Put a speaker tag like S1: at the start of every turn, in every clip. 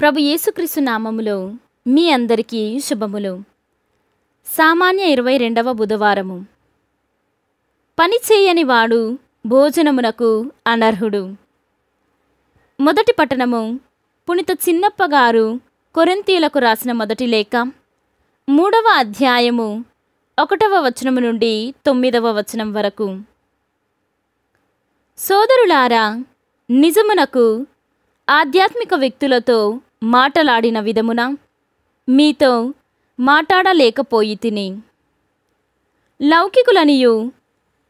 S1: ప్రభు యేసుక్రీస్తు నామములో మీ అందరికీ శుభములు సామాన్య ఇరవై రెండవ బుధవారము పని వాడు భోజనమునకు అనర్హుడు మొదటి పట్టణము పుణిత చిన్నప్పగారు కొరెంతీలకు రాసిన మొదటి లేఖ మూడవ అధ్యాయము ఒకటవ వచనము నుండి తొమ్మిదవ వచనం వరకు సోదరులారా నిజమునకు ఆధ్యాత్మిక వ్యక్తులతో మాటలాడిన విధమున మీతో మాట్లాడలేకపోయి తిని లౌకికులనియు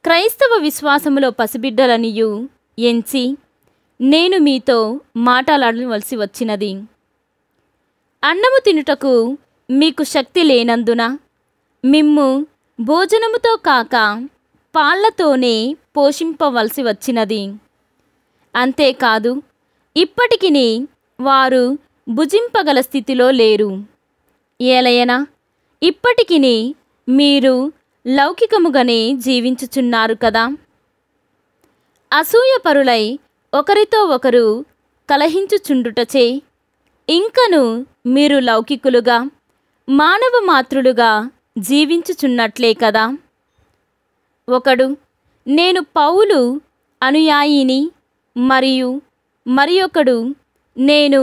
S1: క్రైస్తవ విశ్వాసములో పసిబిడ్డలనియు ఎంచి నేను మీతో మాట్లాడవలసి వచ్చినది అన్నము తినుటకు మీకు శక్తి లేనందున మిమ్ము భోజనముతో కాక పాళ్లతోనే పోషింపవలసి వచ్చినది అంతేకాదు ఇప్పటికి వారు భుజింపగల స్థితిలో లేరు ఏలయన ఇప్పటికి మీరు లౌకికముగానే జీవించుచున్నారు కదా అసూయపరులై ఒకరితో ఒకరు కలహించుచుండుటచే ఇంకను మీరు లౌకికులుగా మానవ మాతృలుగా జీవించుచున్నట్లే కదా ఒకడు నేను పౌలు అనుయాయిని మరియు మరి ఒకడు నేను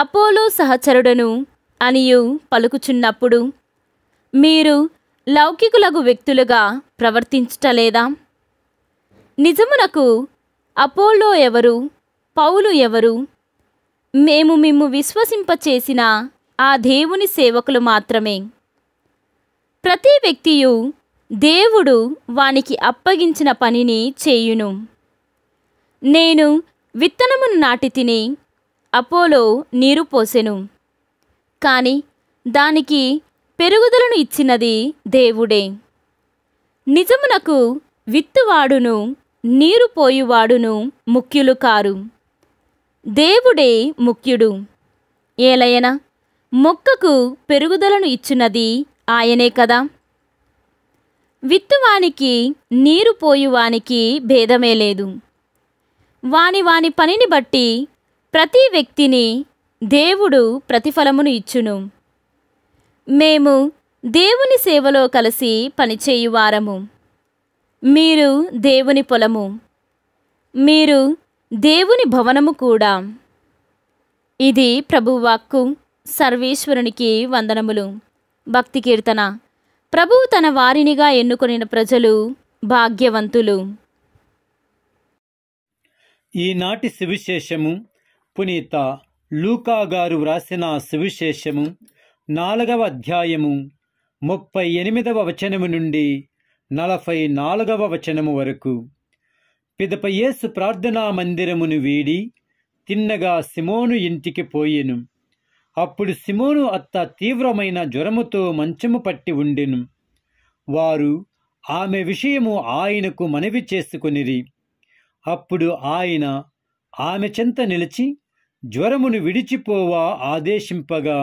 S1: అపోలో సహచరుడను అనియు పలుకుచున్నప్పుడు మీరు లౌకికులకు వ్యక్తులుగా ప్రవర్తించటలేదా నిజమునకు అపోలో ఎవరు పౌలు ఎవరు మేము మిమ్ము విశ్వసింపచేసిన ఆ దేవుని సేవకులు మాత్రమే ప్రతి వ్యక్తియు దేవుడు వానికి అప్పగించిన పనిని చేయును నేను విత్తనమును నాటి తిని అపోలో నీరు పోసెను కాని దానికి పెరుగుదలను ఇచ్చినది దేవుడే నిజమునకు విత్తువాడును నీరు పోయువాడును ముఖ్యులు కారు దేవుడే ముఖ్యుడు ఏలయన మొక్కకు పెరుగుదలను ఇచ్చినది ఆయనే కదా విత్తువానికి నీరు పోయువానికి భేదమే లేదు వాని వాని పనిని బట్టి ప్రతి వ్యక్తిని దేవుడు ప్రతిఫలమును ఇచ్చును మేము దేవుని సేవలో కలిసి పనిచేయువారము మీరు దేవుని పొలము మీరు దేవుని భవనము కూడా ఇది ప్రభువాక్కు సర్వేశ్వరునికి వందనములు భక్తి కీర్తన ప్రభువు తన వారినిగా ఎన్నుకొనిన ప్రజలు భాగ్యవంతులు
S2: ఈనాటి సువిశేషము పునీత లూకా గారు వ్రాసిన సువిశేషము నాలుగవ అధ్యాయము ముప్పై ఎనిమిదవ వచనము నుండి నలభై నాలుగవ వచనము వరకు పిదప ప్రార్థనా మందిరమును వీడి తిన్నగా సిమోను ఇంటికి పోయెను అప్పుడు సిమోను అత్త తీవ్రమైన జ్వరముతో మంచము పట్టి ఉండెను వారు ఆమె విషయము ఆయనకు మనవి చేసుకొనిరి అప్పుడు ఆయన ఆమె చెంత నిలిచి జ్వరమును విడిచిపోవా ఆదేశింపగా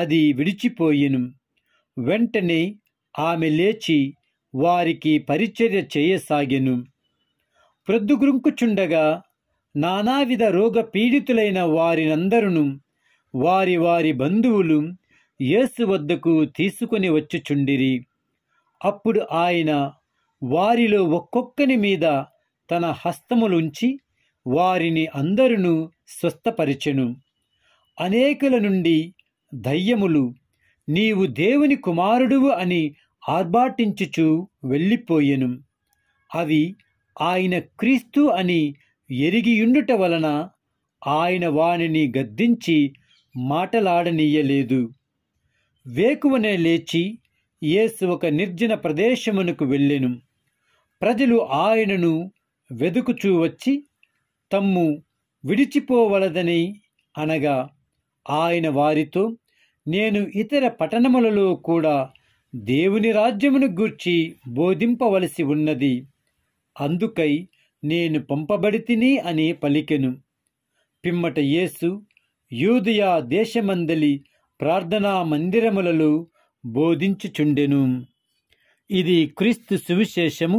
S2: అది విడిచిపోయిను వెంటనే ఆమె లేచి వారికి పరిచర్య చేయసాగెను ప్రొద్దుగురుంకుచుండగా నానావిధ రోగ పీడితులైన వారినందరును వారి వారి బంధువులు యేసు వద్దకు తీసుకొని వచ్చుచుండిరి అప్పుడు ఆయన వారిలో ఒక్కొక్కని మీద తన హస్తములుంచి వారిని అందరును స్వస్థపరిచెను అనేకుల నుండి దయ్యములు నీవు దేవుని కుమారుడువు అని ఆర్భాటించుచు వెళ్ళిపోయెను అవి ఆయన క్రీస్తు అని ఎరిగియుండుట వలన ఆయన వానిని గద్దించి మాటలాడనీయలేదు వేకువనే లేచి యేసు ఒక నిర్జన ప్రదేశమునకు వెళ్ళెను ప్రజలు ఆయనను వెదుకుచూ వచ్చి తమ్ము విడిచిపోవలదని అనగా ఆయన వారితో నేను ఇతర పట్టణములలో కూడా దేవుని రాజ్యమును గూర్చి బోధింపవలసి ఉన్నది అందుకై నేను పంపబడితిని అని పలికెను పిమ్మట యేసు యూదయా దేశమందలి ప్రార్థనా మందిరములలో బోధించుచుండెను ఇది క్రీస్తు సువిశేషము